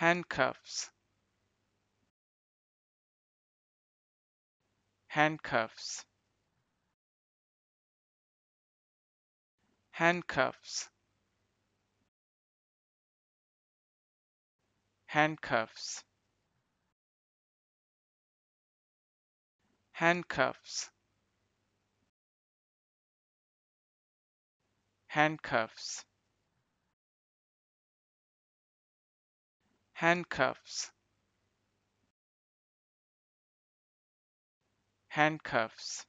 handcuffs handcuffs handcuffs handcuffs handcuffs handcuffs handcuffs handcuffs